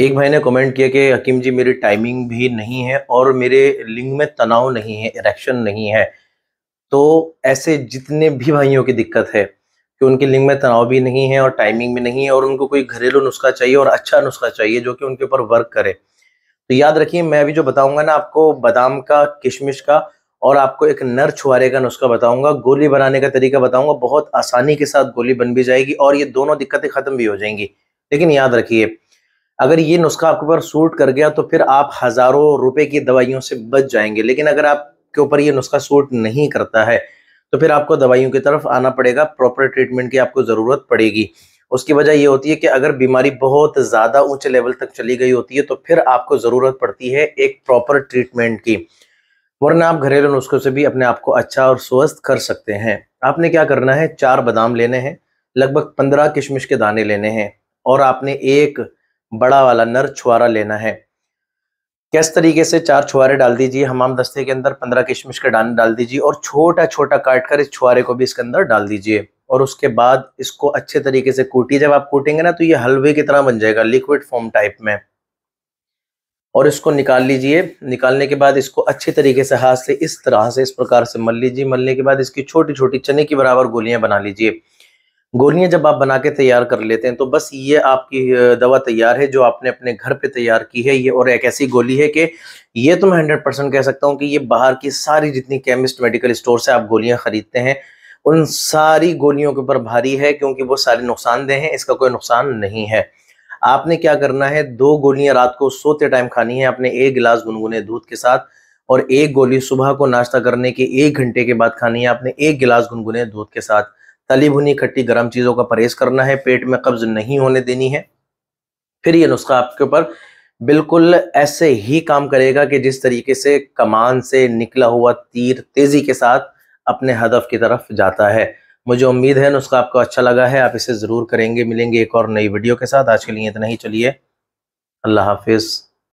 एक भाई ने कमेंट किया कि हकीम जी मेरी टाइमिंग भी नहीं है और मेरे लिंग में तनाव नहीं है इरेक्शन नहीं है तो ऐसे जितने भी भाइयों की दिक्कत है कि उनके लिंग में तनाव भी नहीं है और टाइमिंग भी नहीं है और उनको कोई घरेलू नुस्खा चाहिए और अच्छा नुस्खा चाहिए जो कि उनके ऊपर वर्क करे तो याद रखिए मैं अभी जो बताऊंगा ना आपको बादाम का किशमिश का और आपको एक नर छुआरे का नुस्खा बताऊंगा गोली बनाने का तरीका बताऊंगा बहुत आसानी के साथ गोली बन भी जाएगी और ये दोनों दिक्कतें खत्म भी हो जाएंगी लेकिन याद रखिए अगर ये नुस्खा आपके ऊपर सूट कर गया तो फिर आप हज़ारों रुपए की दवाइयों से बच जाएंगे लेकिन अगर आपके ऊपर ये नुस्खा सूट नहीं करता है तो फिर आपको दवाइयों की तरफ आना पड़ेगा प्रॉपर ट्रीटमेंट की आपको ज़रूरत पड़ेगी उसकी वजह ये होती है कि अगर बीमारी बहुत ज़्यादा ऊंचे लेवल तक चली गई होती है तो फिर आपको ज़रूरत पड़ती है एक प्रॉपर ट्रीटमेंट की वरना आप घरेलू नुस्खों से भी अपने आप को अच्छा और स्वस्थ कर सकते हैं आपने क्या करना है चार बादाम लेने हैं लगभग पंद्रह किशमिश के दाने लेने हैं और आपने एक बड़ा वाला नर छुआरा लेना है किस तरीके से चार छुआरे डाल दीजिए हमाम दस्ते के अंदर पंद्रह किशमिश के दाने डाल दीजिए और छोटा छोटा काट कर इस छुआरे को भी इसके अंदर डाल दीजिए और उसके बाद इसको अच्छे तरीके से कूटिए जब आप कूटेंगे ना तो ये हलवे की तरह बन जाएगा लिक्विड फॉर्म टाइप में और इसको निकाल लीजिए निकालने के बाद इसको अच्छे तरीके से हाथ से इस तरह से इस प्रकार से मल लीजिए मलने के बाद इसकी छोटी छोटी चने की बराबर गोलियां बना लीजिए गोलियां जब आप बना के तैयार कर लेते हैं तो बस ये आपकी दवा तैयार है जो आपने अपने घर पे तैयार की है ये और एक ऐसी गोली है कि ये तो मैं हंड्रेड परसेंट कह सकता हूँ कि ये बाहर की सारी जितनी केमिस्ट मेडिकल स्टोर से आप गोलियां खरीदते हैं उन सारी गोलियों के ऊपर भारी है क्योंकि वो सारे नुकसानदेह हैं इसका कोई नुकसान नहीं है आपने क्या करना है दो गोलियां रात को सोते टाइम खानी है आपने एक गिलास गुनगुने दूध के साथ और एक गोली सुबह को नाश्ता करने के एक घंटे के बाद खानी है आपने एक गिलास गुनगुने दूध के साथ तली भुनी खट्टी गर्म चीज़ों का परहेज करना है पेट में कब्ज नहीं होने देनी है फिर ये नुस्खा आपके ऊपर बिल्कुल ऐसे ही काम करेगा कि जिस तरीके से कमान से निकला हुआ तीर तेज़ी के साथ अपने हदफ की तरफ जाता है मुझे उम्मीद है नुस्खा आपको अच्छा लगा है आप इसे ज़रूर करेंगे मिलेंगे एक और नई वीडियो के साथ आज के लिए इतना ही चलिए अल्लाह हाफिज़